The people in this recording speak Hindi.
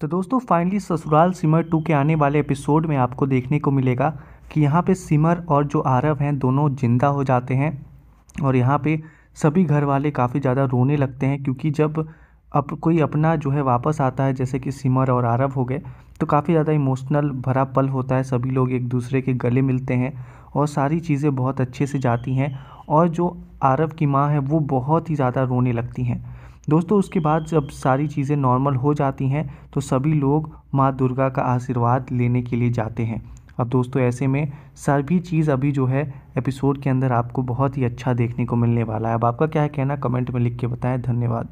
तो दोस्तों फाइनली ससुराल सिमर टू के आने वाले एपिसोड में आपको देखने को मिलेगा कि यहाँ पे सिमर और जो आरव हैं दोनों जिंदा हो जाते हैं और यहाँ पे सभी घर वाले काफ़ी ज़्यादा रोने लगते हैं क्योंकि जब अब कोई अपना जो है वापस आता है जैसे कि सिमर और आरव हो गए तो काफ़ी ज़्यादा इमोशनल भरा पल होता है सभी लोग एक दूसरे के गले मिलते हैं और सारी चीज़ें बहुत अच्छे से जाती हैं और जो आरव की माँ है वो बहुत ही ज़्यादा रोने लगती हैं दोस्तों उसके बाद जब सारी चीज़ें नॉर्मल हो जाती हैं तो सभी लोग माँ दुर्गा का आशीर्वाद लेने के लिए जाते हैं अब दोस्तों ऐसे में सभी चीज़ अभी जो है एपिसोड के अंदर आपको बहुत ही अच्छा देखने को मिलने वाला है अब आपका क्या है कहना कमेंट में लिख के बताएं धन्यवाद